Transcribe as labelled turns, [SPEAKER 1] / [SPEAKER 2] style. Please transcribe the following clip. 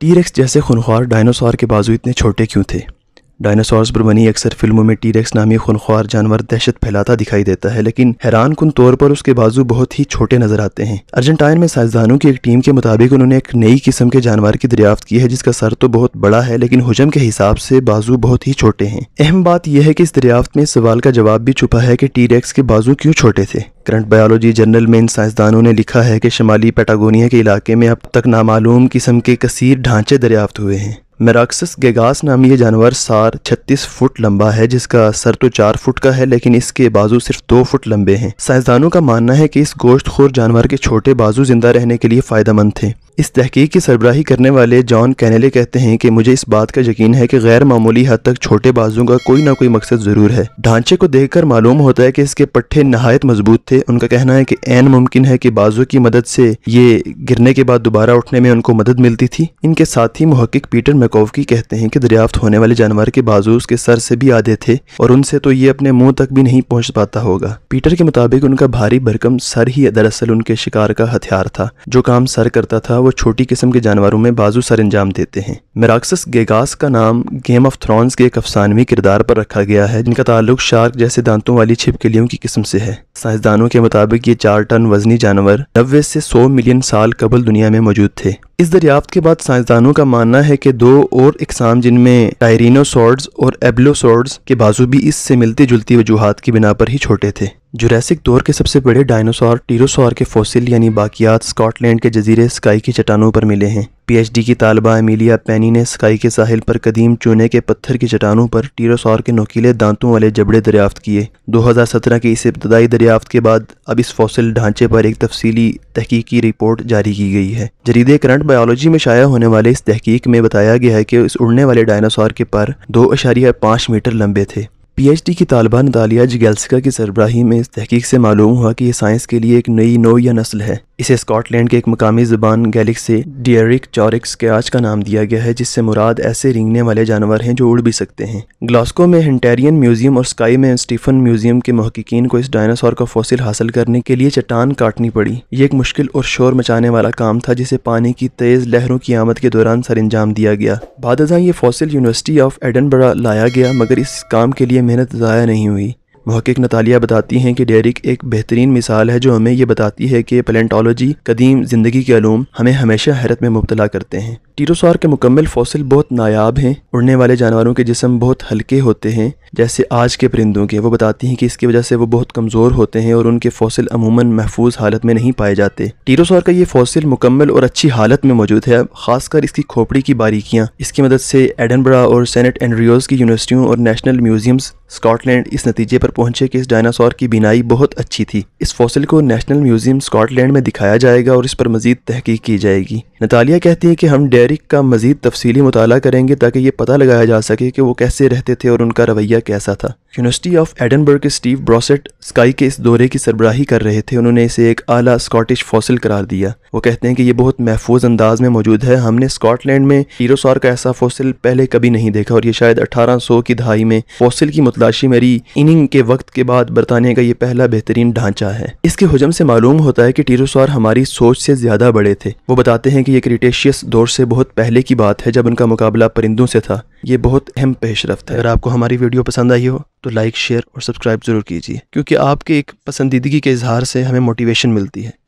[SPEAKER 1] T-Rex जैसे खुनखार dinosaur के बाजू इतने छोटे क्यों थे डायनासोर्स पर बनी अक्सर फिल्मों में टीरेक्स नामी खुनख्वार जानवर दहशत फैलाता दिखाई देता है लेकिन हैरान कन तौर पर उसके बाजू बहुत ही छोटे नजर आते हैं अर्जेंटाइन में साइंसदानों की एक टीम के मुताबिक उन्होंने एक नई किस्म के जानवर की दरियाफ्त की है जिसका सर तो बहुत बड़ा है लेकिन हजम के हिसाब से बाजू बहुत ही छोटे हैं अहम बात यह है कि इस दरियाफ्त में सवाल का जवाब भी छुपा है कि टीरेक्स के बाजू क्यों छोटे थे करंट बायोलॉजी जर्नल में इन साइंसदानों ने लिखा है कि शमाली पैटागोनिया के इलाके में अब तक नामालूम किस्म के कसीर ढांचे दरियाफ्त हुए हैं मेराक्सस गेगास नाम ये जानवर सार 36 फुट लंबा है जिसका सर तो चार फुट का है लेकिन इसके बाजू सिर्फ दो फुट लंबे हैं साइंसदानों का मानना है कि इस गोश्तखोर जानवर के छोटे बाजू जिंदा रहने के लिए फ़ायदेमंद थे इस तहकीक की सरबराही करने वाले जॉन कैनेले कहते हैं कि मुझे इस बात का यकीन है कि गैर मामूली हद तक छोटे बाजों का कोई ना कोई मकसद ज़रूर है ढांचे को देखकर मालूम होता है कि इसके पट्टे नहायत मजबूत थे उनका कहना है कि एन मुमकिन है कि बाजों की मदद से ये गिरने के बाद दोबारा उठने में उनको मदद मिलती थी इनके साथ ही महक्क पीटर मैकोवकी कहते हैं कि दरियाफ्त होने वाले जानवर के बाजू उसके सर से भी आधे थे और उनसे तो ये अपने मुंह तक भी नहीं पहुंच पाता होगा पीटर के मुताबिक उनका भारी भरकम सर ही दरअसल उनके शिकार का हथियार था जो काम सर करता था वो छोटी किस्म के जानवरों में बाजू सर अंजाम देते हैं मेराक्सस गेगास का नाम गेम ऑफ थ्रॉन्स के एक अफसानवी किरदार पर रखा गया है जिनका ताल्लुक शार्क जैसे दांतों वाली छिपकलियों की किस्म से है साइंसदानों के मुताबिक ये चार टन वजनी जानवर नब्बे से सौ मिलियन साल कबल दुनिया में मौजूद थे इस दरियाफ्त के बाद साइंसदानों का मानना है कि दो और इकसाम जिनमें टायरिनोसॉर्ड्स और एब्लोसॉर्ड्स के बाजू भी इससे मिलती जुलती वजूहत की बिना पर ही छोटे थे जुरैसिक दौर के सबसे बड़े डायनासोर टीरोसोर के फॉसिल यानी बाकियात स्कॉटलैंड के जजीरे स्काई की चट्टानों पर मिले हैं पीएचडी की तालबा एमिलिया पैनी ने स्काई के साहिल पर कदीम चूने के पत्थर की चट्टानों पर टीरोसोर के नोकीले दांतों वाले जबड़े दरियाफ्त किए 2017 की इस इब्तदाई दरियाफ्त के बाद अब इस फौसिल ढांचे पर एक तफसीली तहकीकी रिपोर्ट जारी की गई है जरीदे करंट बायोलॉजी में शाया होने वाले इस तहकीक में बताया गया है कि इस उड़ने वाले डायनासोर के पर दो मीटर लंबे थे पीएचडी की तालबा नदालिया जगैल्सिका की सरबराही में इस तहकीक से मालूम हुआ कि यह साइंस के लिए एक नई नौ या नस्ल है इसे स्कॉटलैंड के एक मकामी ज़बान गैलिक से डियरिक चौरिक्स आज का नाम दिया गया है जिससे मुराद ऐसे रिंगने वाले जानवर हैं जो उड़ भी सकते हैं ग्लास्को में हंटेरियन म्यूजियम और स्काई में स्टीफन म्यूजियम के महकिन को इस डायनासोर का फॉसिल हासिल करने के लिए चट्टान काटनी पड़ी ये एक मुश्किल और शोर मचाने वाला काम था जिसे पानी की तेज़ लहरों की आमद के दौरान सर अंजाम दिया गया बाद ये फॉसिल यूनिवर्सिटी ऑफ एडनबरा लाया गया मगर इस काम के लिए मेहनत ज़ाया नहीं हुई महक़ नतालिया बताती हैं कि डेरिक एक बेहतरीन मिसाल है जो हमें यह बताती है कि पलेंटोलॉजी कदीम ज़िंदगी के अलूम हमें हमेशा हैरत में मुबतला करते हैं टीरोसार के मुकम्मल फौसल बहुत नायाब हैं उड़ने वाले जानवरों के जिसम बहुत हल्के होते हैं जैसे आज के परिंदों के वो बताती हैं कि इसकी वजह से वो बहुत कमज़ोर होते हैं और उनके फौसल अमूमन महफूज हालत में नहीं पाए जाते टीरोसार का ये फौसल मुकम्मल और अच्छी हालत में मौजूद है खासकर इसकी खोपड़ी की बारीकियाँ इसकी मदद से एडनब्रा और सैनट एंड्रियोज़ की यूनिवर्सिटियों और नेशनल म्यूजियम्स स्कॉटलैंड इस नतीजे पर पहुंचे कि इस डायनासोर की बीनाई बहुत अच्छी थी इस फौसल को नेशनल म्यूजियम स्कॉटलैंड में दिखाया जाएगा और इस पर मजीद तहकीक की जाएगी नतालिया कहती है कि हम डेयर डेरिक का मज़ीद तफसीली मुताल करेंगे ताकि ये पता लगाया जा सके कि वो कैसे रहते थे और उनका रवैया कैसा था यूनिवर्सिटी ऑफ एडनबर्ग के स्टीव ब्रॉसेट स्काई के इस दौरे की सरबराही कर रहे थे उन्होंने इसे एक आला स्कॉटिश फॉसिल करार दिया वो कहते हैं कि ये बहुत महफूज अंदाज में मौजूद है हमने स्कॉटलैंड में हीरोसॉर का ऐसा फॉसिल पहले कभी नहीं देखा और ये शायद 1800 की दहाई में फॉसिल की मतलाशी मेरी इनिंग के वक्त के बाद बरतानिया का ये पहला बेहतरीन ढांचा है इसके हजम से मालूम होता है कि टीरोसॉर हमारी सोच से ज्यादा बड़े थे वो बताते हैं कि ये क्रिटेशियस दौर से बहुत पहले की बात है जब उनका मुकाबला परिंदों से था ये बहुत अहम रफ्त है अगर आपको हमारी वीडियो पसंद आई हो तो लाइक शेयर और सब्सक्राइब ज़रूर कीजिए क्योंकि आपके एक पसंदीदगी के इजहार से हमें मोटिवेशन मिलती है